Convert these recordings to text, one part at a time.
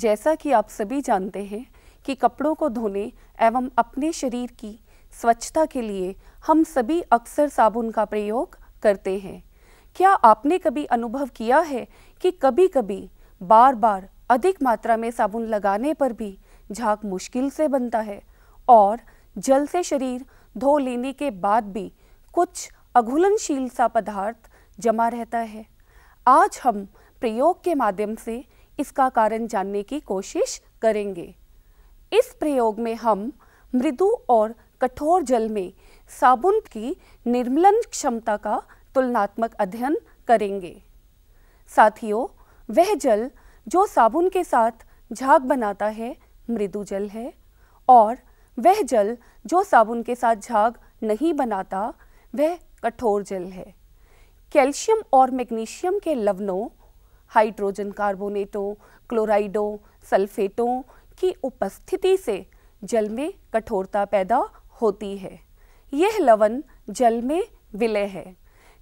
जैसा कि आप सभी जानते हैं कि कपड़ों को धोने एवं अपने शरीर की स्वच्छता के लिए हम सभी अक्सर साबुन का प्रयोग करते हैं क्या आपने कभी अनुभव किया है कि कभी कभी बार बार अधिक मात्रा में साबुन लगाने पर भी झाग मुश्किल से बनता है और जल से शरीर धो लेने के बाद भी कुछ अघुलनशील सा पदार्थ जमा रहता है आज हम प्रयोग के माध्यम से इसका कारण जानने की कोशिश करेंगे इस प्रयोग में हम मृदु और कठोर जल में साबुन की निर्मलन क्षमता का तुलनात्मक अध्ययन करेंगे साथियों वह जल जो साबुन के साथ झाग बनाता है मृदु जल है और वह जल जो साबुन के साथ झाग नहीं बनाता वह कठोर जल है कैल्शियम और मैग्नीशियम के लवणों हाइड्रोजन कार्बोनेटों क्लोराइडों सल्फेटों की उपस्थिति से जल में कठोरता पैदा होती है यह लवण जल में विलय है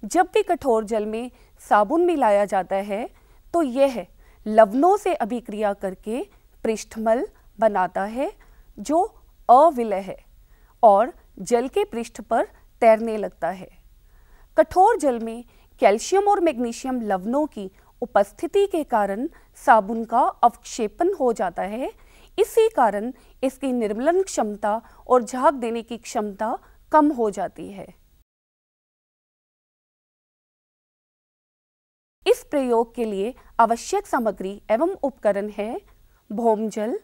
जब भी कठोर जल में साबुन मिलाया जाता है तो यह लवणों से अभिक्रिया करके पृष्ठमल बनाता है जो अविलय है और जल के पृष्ठ पर तैरने लगता है कठोर जल में कैल्शियम और मैग्नीशियम लवणों की उपस्थिति के कारण साबुन का अवक्षेपण हो जाता है इसी कारण इसकी निर्मलन क्षमता और झाग देने की क्षमता कम हो जाती है इस प्रयोग के लिए आवश्यक सामग्री एवं उपकरण है जल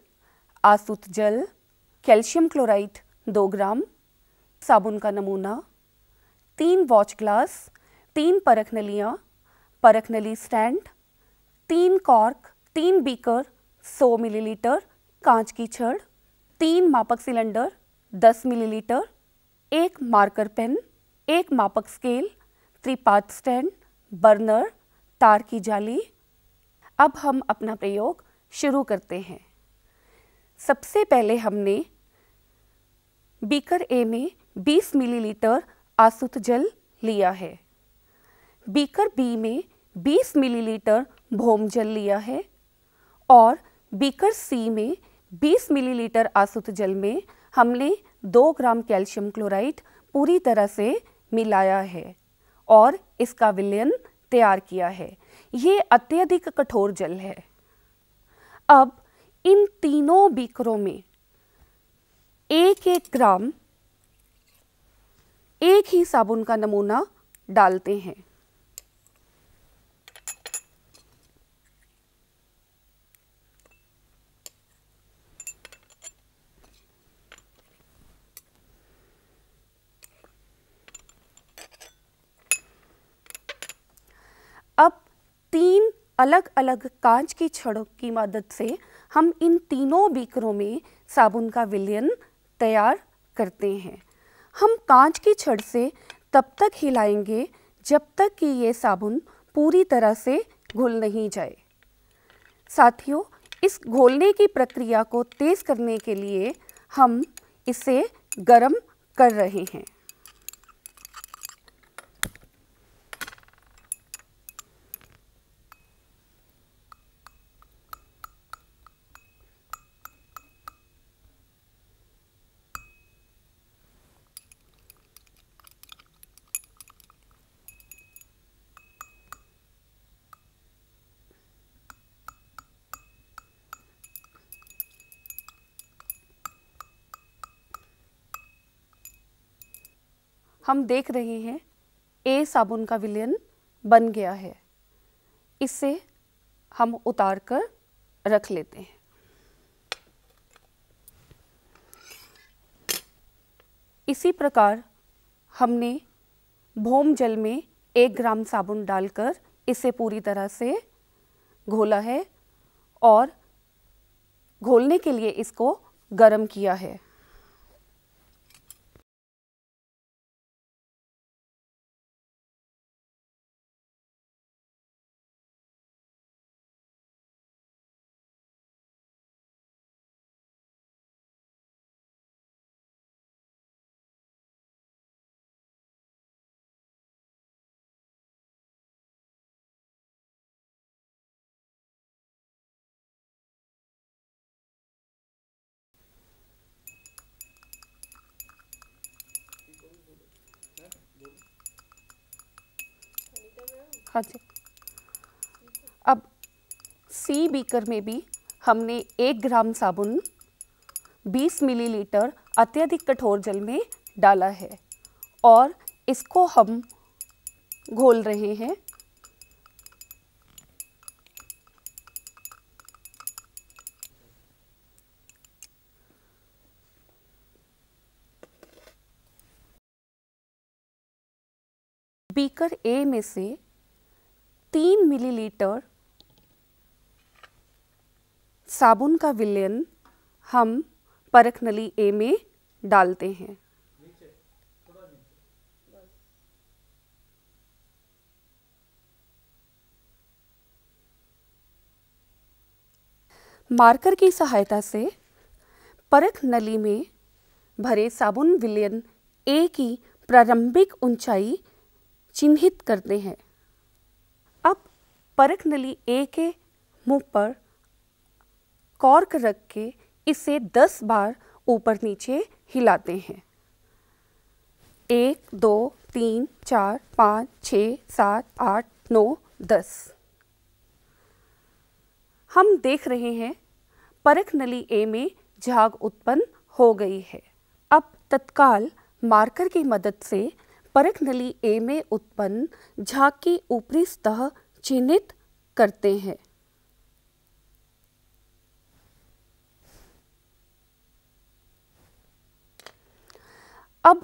आसुत जल कैल्शियम क्लोराइड दो ग्राम साबुन का नमूना तीन वॉच ग्लास तीन परख नलियाँ परखनली स्टैंड तीन कॉर्क तीन बीकर 100 मिलीलीटर कांच की छड़ तीन मापक सिलेंडर 10 मिलीलीटर एक मार्कर पेन एक मापक स्केल त्रिपात स्टैंड बर्नर तार की जाली अब हम अपना प्रयोग शुरू करते हैं सबसे पहले हमने बीकर ए में 20 मिलीलीटर आसुत जल लिया है बीकर बी में 20 मिलीलीटर भोम जल लिया है और बीकर सी में 20 मिलीलीटर आसुत जल में हमने 2 ग्राम कैल्शियम क्लोराइड पूरी तरह से मिलाया है और इसका विलयन तैयार किया है ये अत्यधिक कठोर जल है अब इन तीनों बीकरों में एक एक ग्राम एक ही साबुन का नमूना डालते हैं अलग अलग कांच की छड़ों की मदद से हम इन तीनों बीकरों में साबुन का विलयन तैयार करते हैं हम कांच की छड़ से तब तक हिलाएंगे जब तक कि ये साबुन पूरी तरह से घुल नहीं जाए साथियों इस घोलने की प्रक्रिया को तेज़ करने के लिए हम इसे गर्म कर रहे हैं हम देख रहे हैं ए साबुन का विलयन बन गया है इसे हम उतार कर रख लेते हैं इसी प्रकार हमने भोम जल में एक ग्राम साबुन डालकर इसे पूरी तरह से घोला है और घोलने के लिए इसको गर्म किया है हाँ जी अब सी बीकर में भी हमने एक ग्राम साबुन 20 मिलीलीटर अत्यधिक कठोर जल में डाला है और इसको हम घोल रहे हैं बीकर ए में से तीन मिलीलीटर साबुन का विलयन हम परख नली ए में डालते हैं मार्कर की सहायता से परख नली में भरे साबुन विलयन ए की प्रारंभिक ऊंचाई चिन्हित करते हैं परख नली ए के मुंह पर कॉर्क रख के इसे दस बार ऊपर नीचे हिलाते हैं एक दो तीन चार पाँच छ सात आठ नौ दस हम देख रहे हैं परख नली ए में झाग उत्पन्न हो गई है अब तत्काल मार्कर की मदद से परख नली ए में उत्पन्न झाग की ऊपरी सतह चिन्हित करते हैं अब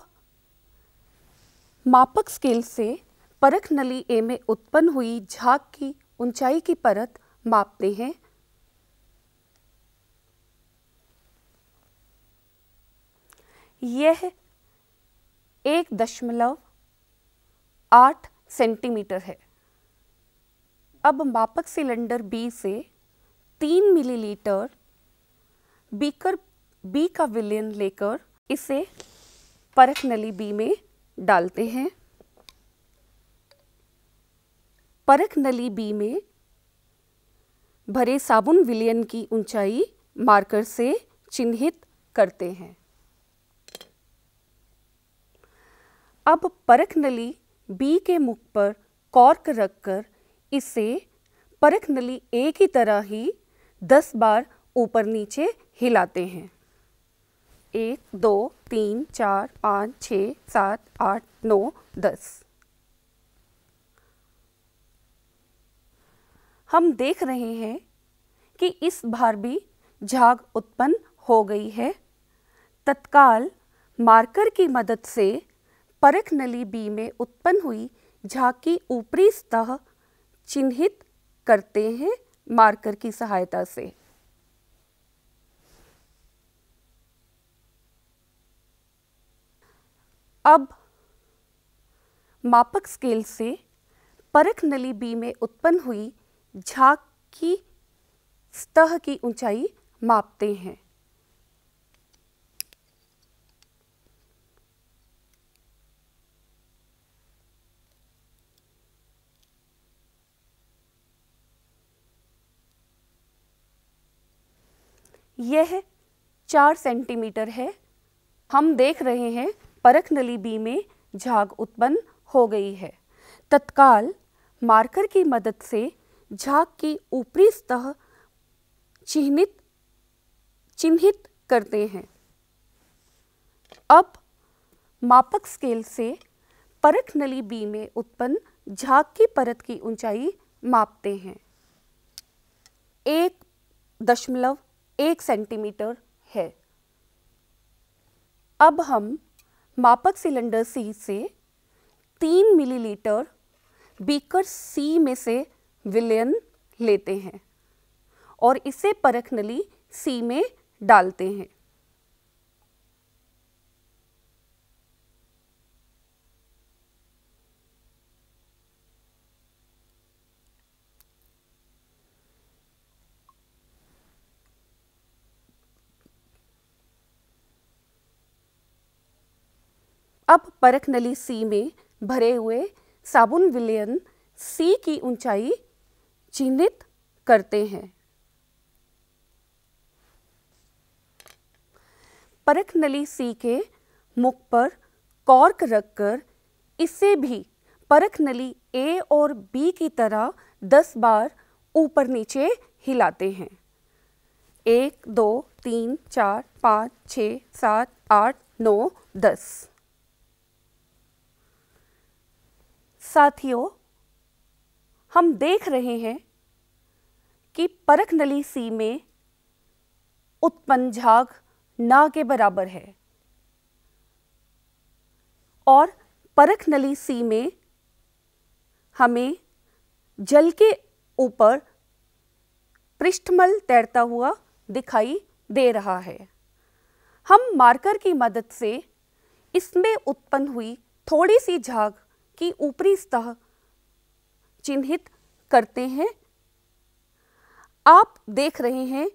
मापक स्केल से परख नली ए में उत्पन्न हुई झाग की ऊंचाई की परत मापते हैं यह एक दशमलव आठ सेंटीमीटर है अब मापक सिलेंडर बी से तीन मिलीलीटर बीकर बी का विलियन लेकर इसे परख नली बी में डालते हैं परख नली बी में भरे साबुन विलियन की ऊंचाई मार्कर से चिन्हित करते हैं अब परख नली बी के मुख पर कॉर्क रखकर इसे परख नली एक ही तरह ही दस बार ऊपर नीचे हिलाते हैं एक दो तीन चार पाँच छ सात आठ नौ दस हम देख रहे हैं कि इस बार भी झाग उत्पन्न हो गई है तत्काल मार्कर की मदद से परख नली बी में उत्पन्न हुई झाग की ऊपरी सतह चिन्हित करते हैं मार्कर की सहायता से अब मापक स्केल से परख नली बी में उत्पन्न हुई झाग की सतह की ऊंचाई मापते हैं यह चार सेंटीमीटर है हम देख रहे हैं परख नली बी में झाग उत्पन्न हो गई है तत्काल मार्कर की मदद से झाग की ऊपरी सतह चिन्हित चिन्हित करते हैं अब मापक स्केल से परख नली बी में उत्पन्न झाग की परत की ऊंचाई मापते हैं एक दशमलव एक सेंटीमीटर है अब हम मापक सिलेंडर सी से तीन मिलीलीटर बीकर सी में से विलयन लेते हैं और इसे परख नली सी में डालते हैं अब परखनली सी में भरे हुए साबुन विलयन सी की ऊंचाई चिन्हित करते हैं परख नली सी के मुख पर कॉर्क रखकर इसे भी परख नली ए और बी की तरह दस बार ऊपर नीचे हिलाते हैं एक दो तीन चार पाँच छः सात आठ नौ दस साथियों हम देख रहे हैं कि परख नली सी में उत्पन्न झाग ना के बराबर है और परख नली सी में हमें जल के ऊपर पृष्ठमल तैरता हुआ दिखाई दे रहा है हम मार्कर की मदद से इसमें उत्पन्न हुई थोड़ी सी झाग की ऊपरी सतह चिन्हित करते हैं आप देख रहे हैं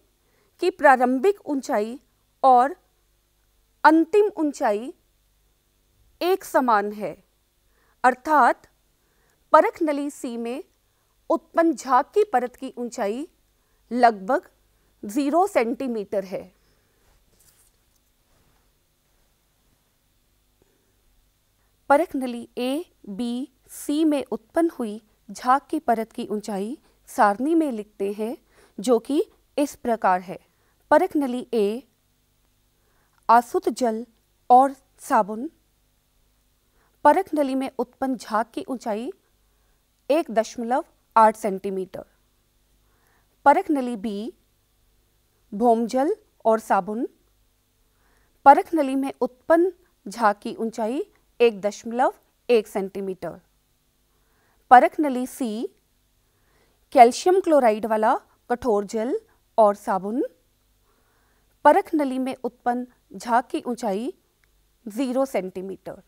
कि प्रारंभिक ऊंचाई और अंतिम ऊंचाई एक समान है अर्थात परख नली सी में उत्पन्न झाग की परत की ऊंचाई लगभग ज़ीरो सेंटीमीटर है परख नली ए बी सी में उत्पन्न हुई झाग की परत की ऊंचाई सारणी में लिखते हैं जो कि इस प्रकार है परख नली ए आसुत जल और साबुन परख नली में उत्पन्न झाग की ऊंचाई एक दशमलव आठ सेंटीमीटर परख नली बी भोमजल और साबुन परख नली में उत्पन्न झाग की ऊंचाई एक दशमलव एक सेंटीमीटर परख नली सी कैल्शियम क्लोराइड वाला कठोर जल और साबुन परख नली में उत्पन्न झाग की ऊंचाई ज़ीरो सेंटीमीटर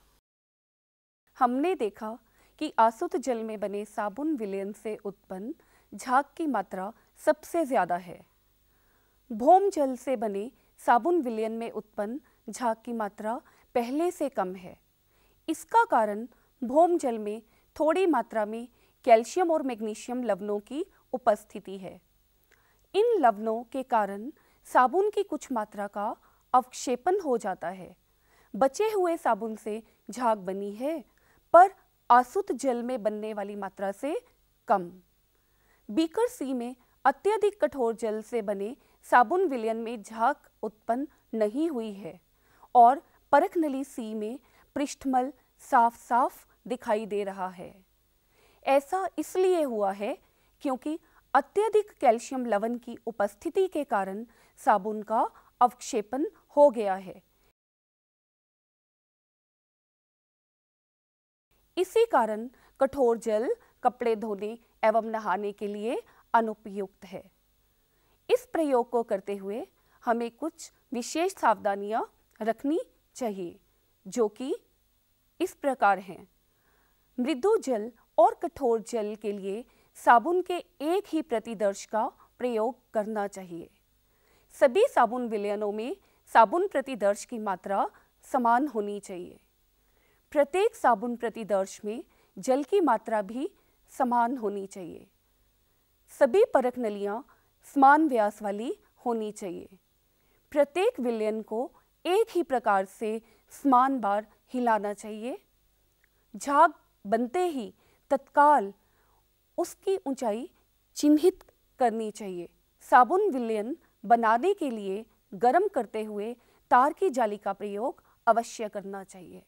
हमने देखा कि आसुत जल में बने साबुन विलयन से उत्पन्न झाग की मात्रा सबसे ज़्यादा है भोम जल से बने साबुन विलयन में उत्पन्न झाग की मात्रा पहले से कम है इसका कारण भौम जल में थोड़ी मात्रा में कैल्शियम और मैग्नीशियम लवणों की उपस्थिति है इन लवणों के कारण साबुन की कुछ मात्रा का अवक्षेपण हो जाता है बचे हुए साबुन से झाग बनी है पर आसुत जल में बनने वाली मात्रा से कम बीकर सी में अत्यधिक कठोर जल से बने साबुन विलयन में झाग उत्पन्न नहीं हुई है और परख नली सी में पृष्ठमल साफ साफ दिखाई दे रहा है ऐसा इसलिए हुआ है क्योंकि अत्यधिक कैल्शियम लवण की उपस्थिति के कारण साबुन का अवक्षेपण हो गया है इसी कारण कठोर जल कपड़े धोने एवं नहाने के लिए अनुपयुक्त है इस प्रयोग को करते हुए हमें कुछ विशेष सावधानियां रखनी चाहिए जो कि इस प्रकार हैं मृदु जल और कठोर जल के लिए साबुन के एक ही प्रतिदर्श का प्रयोग करना चाहिए सभी साबुन विलयनों में साबुन प्रतिदर्श की मात्रा समान होनी चाहिए प्रत्येक साबुन प्रतिदर्श में जल की मात्रा भी समान होनी चाहिए सभी परख नलियाँ समान व्यास वाली होनी चाहिए प्रत्येक विलयन को एक ही प्रकार से समान बार हिलाना चाहिए झाग बनते ही तत्काल उसकी ऊंचाई चिन्हित करनी चाहिए साबुन विलयन बनाने के लिए गर्म करते हुए तार की जाली का प्रयोग अवश्य करना चाहिए